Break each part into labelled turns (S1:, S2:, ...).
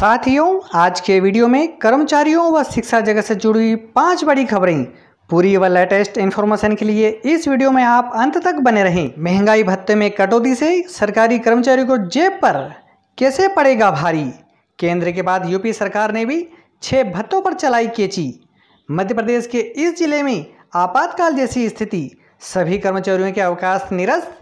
S1: साथियों आज के वीडियो में कर्मचारियों व शिक्षा जगत से जुड़ी पांच बड़ी खबरें पूरी व लेटेस्ट इन्फॉर्मेशन के लिए इस वीडियो में आप अंत तक बने रहें महंगाई भत्ते में कटौती से सरकारी कर्मचारियों को जेब पर कैसे पड़ेगा भारी केंद्र के बाद यूपी सरकार ने भी छः भत्तों पर चलाई केची मध्य प्रदेश के इस जिले में आपातकाल जैसी स्थिति सभी कर्मचारियों के अवकाश निरस्त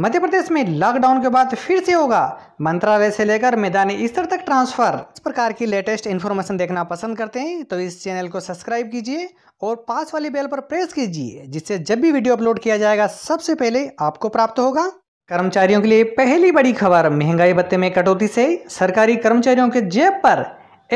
S1: मध्य प्रदेश में लॉकडाउन के बाद फिर से होगा मंत्रालय से लेकर मैदानी स्तर तक ट्रांसफर इस प्रकार की लेटेस्ट इन्फॉर्मेशन देखना पसंद करते हैं तो इस चैनल को सब्सक्राइब कीजिए और पास वाली बेल पर प्रेस कीजिए जिससे जब भी वीडियो अपलोड किया जाएगा सबसे पहले आपको प्राप्त होगा कर्मचारियों के लिए पहली बड़ी खबर महंगाई भत्ते में कटौती से सरकारी कर्मचारियों के जेब पर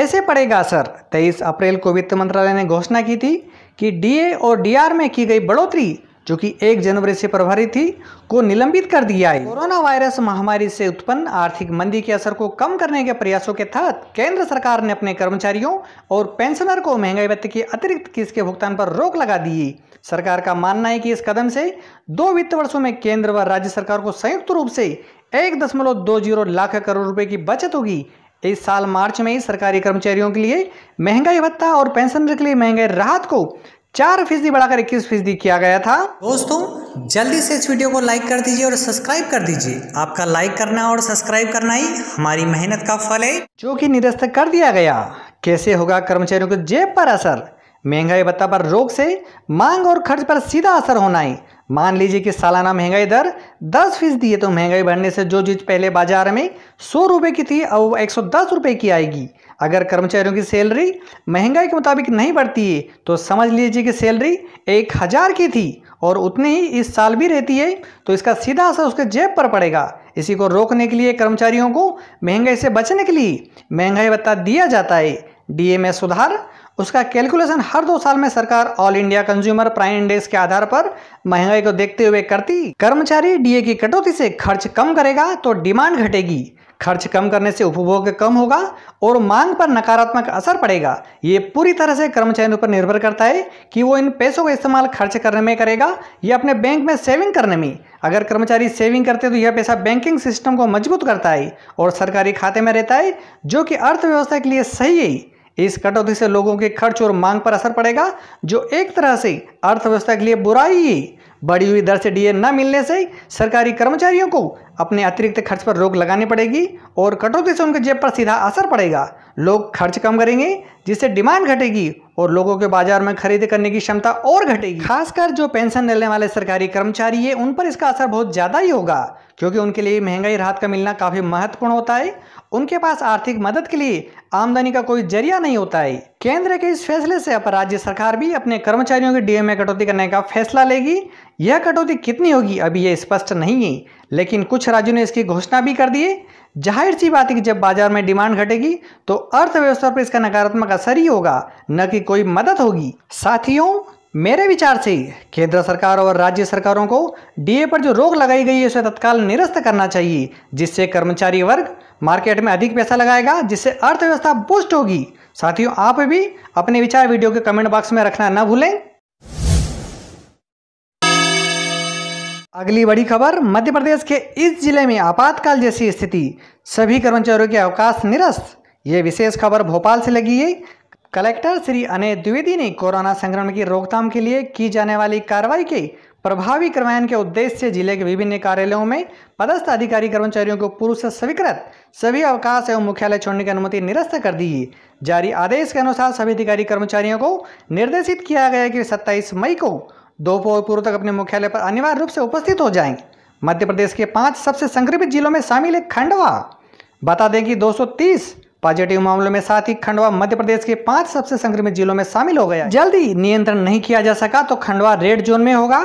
S1: ऐसे पड़ेगा असर तेईस अप्रैल को वित्त मंत्रालय ने घोषणा की थी कि डीए और डीआर में की गई बढ़ोतरी जो कि 1 जनवरी से प्रभारी थी को निलंबित कर दिया है कोरोना वायरस महामारी से उत्पन्न आर्थिक मंदी के असर को कम करने के प्रयासों के तहत केंद्र सरकार ने अपने कर्मचारियों और पेंशनर को महंगाई भत्ते की अतिरिक्त किस्त के भुगतान पर रोक लगा दी सरकार का मानना है कि इस कदम से दो वित्त वर्षों में केंद्र व राज्य सरकार को संयुक्त रूप से एक दशमलव दो जीरो लाख करोड़ रुपए की बचत होगी इस साल मार्च में ही सरकारी कर्मचारियों के लिए महंगाई भत्ता और पेंशनर के लिए महंगाई राहत को चार फीसदी बढ़ाकर इक्कीस फीसदी किया गया था दोस्तों जल्दी से इस वीडियो को लाइक कर दीजिए और सब्सक्राइब कर दीजिए आपका लाइक करना और सब्सक्राइब करना ही हमारी मेहनत का फल है जो कि निरस्त कर दिया गया कैसे होगा कर्मचारियों के जेब पर असर महंगाई भत्ता पर रोक से मांग और खर्च पर सीधा असर होना है मान लीजिए कि सालाना महंगाई दर दस फीसदी है तो महंगाई बढ़ने से जो चीज़ पहले बाजार में सौ रुपए की थी अब वो एक सौ दस रुपये की आएगी अगर कर्मचारियों की सैलरी महंगाई के मुताबिक नहीं बढ़ती है तो समझ लीजिए कि सैलरी एक हज़ार की थी और उतनी ही इस साल भी रहती है तो इसका सीधा असर उसके जेब पर पड़ेगा इसी को रोकने के लिए कर्मचारियों को महंगाई से बचने के लिए महंगाई भत्ता दिया जाता है डी में सुधार उसका कैलकुलेशन हर दो साल में सरकार all India consumer prime index के आधार पर महंगाई को देखते हुए करती कर्मचारी डीए की कटौती से खर्च कम करेगा तो डिमांड घटेगी खर्च कम करने से उपभोग कम होगा और मांग पर नकारात्मक असर पड़ेगा ये पूरी तरह से कर्मचारियों पर निर्भर करता है कि वो इन पैसों का इस्तेमाल खर्च करने में करेगा या अपने बैंक में सेविंग करने में अगर कर्मचारी सेविंग करते तो यह पैसा बैंकिंग सिस्टम को मजबूत करता है और सरकारी खाते में रहता है जो कि अर्थव्यवस्था के लिए सही है इस कटौती से लोगों के खर्च और मांग पर असर पड़ेगा जो एक तरह से अर्थव्यवस्था के लिए बुराई है बढ़ी हुई दर से डीए न मिलने से सरकारी कर्मचारियों को अपने अतिरिक्त खर्च पर रोक लगानी पड़ेगी और कटौती से उनके जेब पर सीधा असर पड़ेगा लोग खर्च कम करेंगे जिससे डिमांड घटेगी और लोगों के बाजार में खरीद करने की क्षमता और घटेगी खासकर जो पेंशन लेने वाले सरकारी कर्मचारी है उन पर इसका असर बहुत ज़्यादा ही होगा क्योंकि उनके लिए महंगाई राहत का मिलना काफ़ी महत्वपूर्ण होता है उनके पास आर्थिक मदद के लिए आमदनी का कोई जरिया नहीं होता है केंद्र के इस फैसले से अब राज्य सरकार भी अपने कर्मचारियों के डीएमए में कटौती करने का फैसला लेगी यह कटौती कितनी होगी अभी यह स्पष्ट नहीं है लेकिन कुछ राज्यों ने इसकी घोषणा भी कर दी है जाहिर सी बात है कि जब बाजार में डिमांड घटेगी तो अर्थव्यवस्था पर इसका नकारात्मक असर ही होगा न कि कोई मदद होगी साथियों मेरे विचार से केंद्र सरकार और राज्य सरकारों को डीए पर जो रोक लगाई गई है उसे तत्काल निरस्त करना चाहिए जिससे कर्मचारी वर्ग मार्केट में अधिक पैसा लगाएगा जिससे अर्थव्यवस्था बूस्ट होगी साथियों आप भी अपने विचार वीडियो के कमेंट बॉक्स में रखना न भूलें अगली बड़ी खबर मध्य प्रदेश के इस जिले में आपातकाल जैसी स्थिति सभी कर्मचारियों के अवकाश निरस्त ये विशेष खबर भोपाल से लगी है कलेक्टर श्री अनय द्विवेदी ने कोरोना संक्रमण की रोकथाम के लिए की जाने वाली कार्रवाई के प्रभावी कार्यान्वयन के उद्देश्य से जिले के विभिन्न कार्यालयों में पदस्थ अधिकारी कर्मचारियों को पूर्व से स्वीकृत सभी अवकाश एवं मुख्यालय छोड़ने की अनुमति निरस्त कर दी जारी आदेश के अनुसार सभी अधिकारी कर्मचारियों को निर्देशित किया गया कि सत्ताईस मई को दोपहर पूर्व तक अपने मुख्यालय पर अनिवार्य रूप से उपस्थित हो जाए मध्य प्रदेश के पांच सबसे संक्रमित जिलों में शामिल है खंडवा बता दें कि दो पॉजिटिव मामलों में साथ ही खंडवा मध्य प्रदेश के पांच सबसे संक्रमित जिलों में शामिल हो गया जल्दी नियंत्रण नहीं किया जा सका तो खंडवा रेड जोन में होगा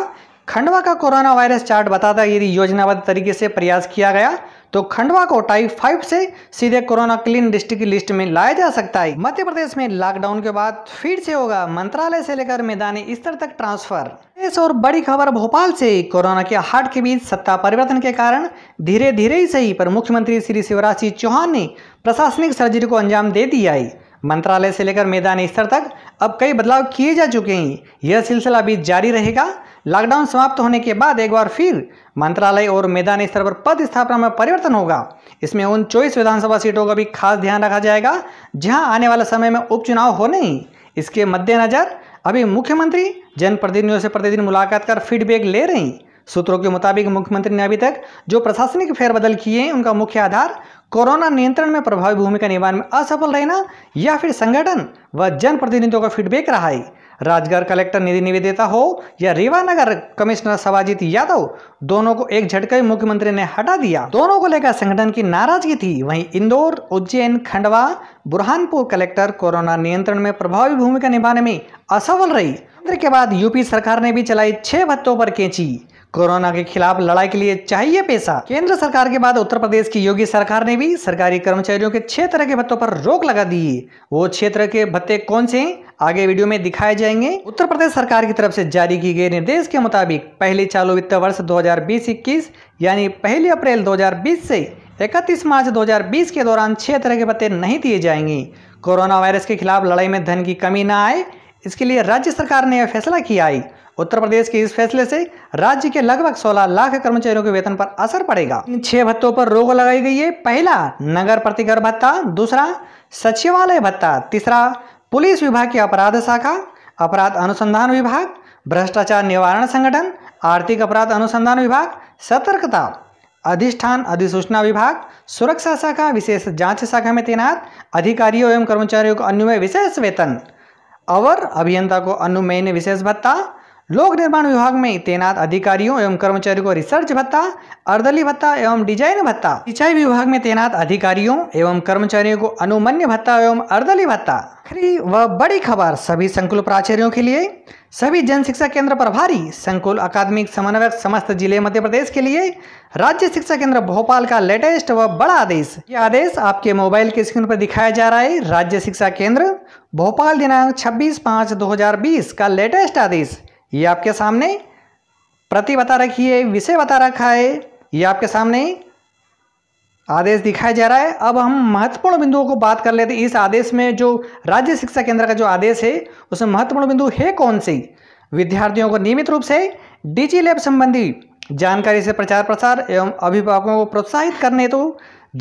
S1: खंडवा का कोरोना वायरस चार्ट बताता यदि योजनाबद्ध तरीके से प्रयास किया गया तो खंडवा को टाइप फाइव से सीधे कोरोना क्लीन डिस्ट्रिक्ट की लिस्ट में लाया जा सकता है मध्य प्रदेश में लॉकडाउन के बाद फिर से होगा मंत्रालय से लेकर मैदानी स्तर तक ट्रांसफर इस और बड़ी खबर भोपाल से कोरोना के हाट के बीच सत्ता परिवर्तन के कारण धीरे धीरे ही सही पर मुख्यमंत्री श्री शिवराज सिंह चौहान ने प्रशासनिक सर्जरी को अंजाम दे दिया है मंत्रालय से लेकर मैदानी स्तर तक अब कई बदलाव किए जा चुके हैं यह सिलसिला भी जारी रहेगा लॉकडाउन समाप्त होने के बाद एक बार फिर मंत्रालय और मैदानी स्तर पर पद स्थापना में परिवर्तन होगा इसमें उन चौबीस विधानसभा सीटों का भी खास ध्यान रखा जाएगा जहां आने वाले समय में उपचुनाव होने ही इसके मद्देनज़र अभी मुख्यमंत्री जनप्रतिनिधियों से प्रतिदिन मुलाकात कर फीडबैक ले रहे हैं सूत्रों के मुताबिक मुख्यमंत्री ने अभी तक जो प्रशासनिक फेरबदल किए हैं उनका मुख्य आधार कोरोना नियंत्रण में प्रभावी भूमिका निभाने में असफल रहना या फिर संगठन व जनप्रतिनिधियों का फीडबैक रहा है राजगढ़ कलेक्टर निधि निवेदिता हो या रीवा नगर कमिश्नर सवाजीत यादव दोनों को एक झटके में मुख्यमंत्री ने हटा दिया दोनों को लेकर संगठन की नाराजगी थी वहीं इंदौर उज्जैन खंडवा बुरहानपुर कलेक्टर कोरोना नियंत्रण में प्रभावी भूमिका निभाने में असफल रही के बाद यूपी सरकार ने भी चलाई छह भत्तों पर कैंची कोरोना के खिलाफ लड़ाई के लिए चाहिए पैसा केंद्र सरकार के बाद उत्तर प्रदेश की योगी सरकार ने भी सरकारी कर्मचारियों के छह तरह के भत्तों पर रोक लगा दी वो छह तरह के भत्ते कौन से आगे वीडियो में दिखाए जाएंगे उत्तर प्रदेश सरकार की तरफ से जारी किए गए निर्देश के मुताबिक पहले चालू वित्त वर्ष 2020-21 यानी पहली अप्रैल 2020 से 31 मार्च 2020 के दौरान छह तरह के पत्ते नहीं दिए जाएंगे कोरोना वायरस के खिलाफ लड़ाई में धन की कमी ना आए इसके लिए राज्य सरकार ने यह फैसला किया है उत्तर प्रदेश के इस फैसले से राज्य के लगभग 16 लाख कर्मचारियों के वेतन पर असर पड़ेगा इन छह भत्तों पर रोक लगाई गई है पहला नगर प्रतिकर भत्ता दूसरा सचिवालय भत्ता तीसरा पुलिस विभाग की अपराध शाखा अपराध अनुसंधान विभाग भ्रष्टाचार निवारण संगठन आर्थिक अपराध अनुसंधान विभाग सतर्कता अधिष्ठान अधिसूचना विभाग सुरक्षा शाखा विशेष जांच शाखा में तैनात अधिकारियों एवं कर्मचारियों को अनुमय विशेष वेतन अवर अभियंता को अनुमय विशेष भत्ता लोक निर्माण विभाग में तैनात अधिकारियों एवं कर्मचारियों को रिसर्च भत्ता अर्दली भत्ता एवं डिजाइन भत्ता सिंचाई विभाग में तैनात अधिकारियों एवं कर्मचारियों को अनुमन्य भत्ता एवं अर्दली भत्ता खरी व बड़ी खबर सभी संकुल प्राचार्यों के लिए सभी जन शिक्षा केंद्र प्रभारी संकुल अकादमिक समन्वयक समस्त जिले मध्य प्रदेश के लिए राज्य शिक्षा केंद्र भोपाल का लेटेस्ट व बड़ा आदेश ये आदेश आपके मोबाइल के स्क्रीन पर दिखाया जा रहा है राज्य शिक्षा केंद्र भोपाल दिनांक 26 पाँच 2020 का लेटेस्ट आदेश ये आपके सामने प्रति बता रखी है विषय बता रखा है ये आपके सामने आदेश दिखाया जा रहा है अब हम महत्वपूर्ण बिंदुओं को बात कर लेते हैं इस आदेश में जो राज्य शिक्षा केंद्र का जो आदेश है उसमें महत्वपूर्ण बिंदु है कौन से विद्यार्थियों को नियमित रूप से डिजी लैब संबंधी जानकारी से प्रचार प्रसार एवं अभिभावकों को प्रोत्साहित करने तो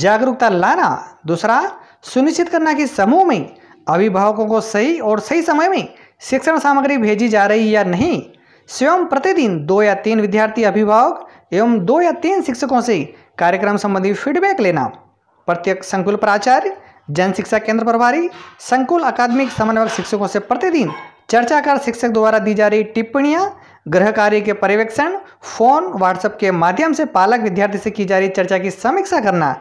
S1: जागरूकता लाना दूसरा सुनिश्चित करना कि समूह में अभिभावकों को सही और सही समय में शिक्षण सामग्री भेजी जा रही या नहीं स्वयं प्रतिदिन दो या तीन विद्यार्थी अभिभावक एवं दो या तीन शिक्षकों से कार्यक्रम संबंधी फीडबैक लेना प्रत्येक संकुल प्राचार्य जन शिक्षा केंद्र प्रभारी संकुल अकादमिक समन्वयक शिक्षकों से प्रतिदिन चर्चा कर शिक्षक द्वारा दी जा रही टिप्पणियाँ गृह कार्य के पर्यवेक्षण फोन व्हाट्सएप के माध्यम से पालक विद्यार्थी से की जा रही चर्चा की समीक्षा करना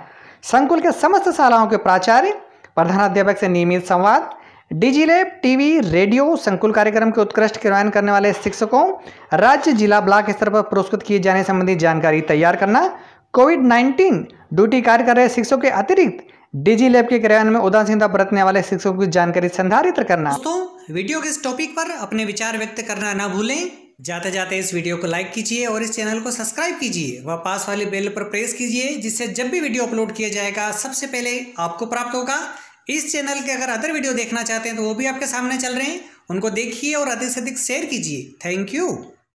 S1: संकुल के समस्त शालाओं के प्राचार्य प्रधानाध्यापक से नियमित संवाद डीजी टीवी रेडियो संकुल कार्यक्रम के उत्कृष्ट क्रियान्वयन करने वाले शिक्षकों राज्य जिला ब्लॉक स्तर पर पुरस्कृत किए जाने संबंधी जानकारी तैयार करना कोविड 19 ड्यूटी कार्य कर रहे शिक्षकों के अतिरिक्त डीजी के क्रियान्वयन में उदासीनता बरतने वाले शिक्षकों की जानकारी संधारित करना दोस्तों वीडियो के इस टॉपिक पर अपने विचार व्यक्त करना न भूलें जाते जाते इस वीडियो को लाइक कीजिए और इस चैनल को सब्सक्राइब कीजिए व पास वाले बेल पर प्रेस कीजिए जिससे जब भी वीडियो अपलोड किया जाएगा सबसे पहले आपको प्राप्त होगा इस चैनल के अगर अदर वीडियो देखना चाहते हैं तो वो भी आपके सामने चल रहे हैं उनको देखिए और अधिक से अधिक शेयर कीजिए थैंक यू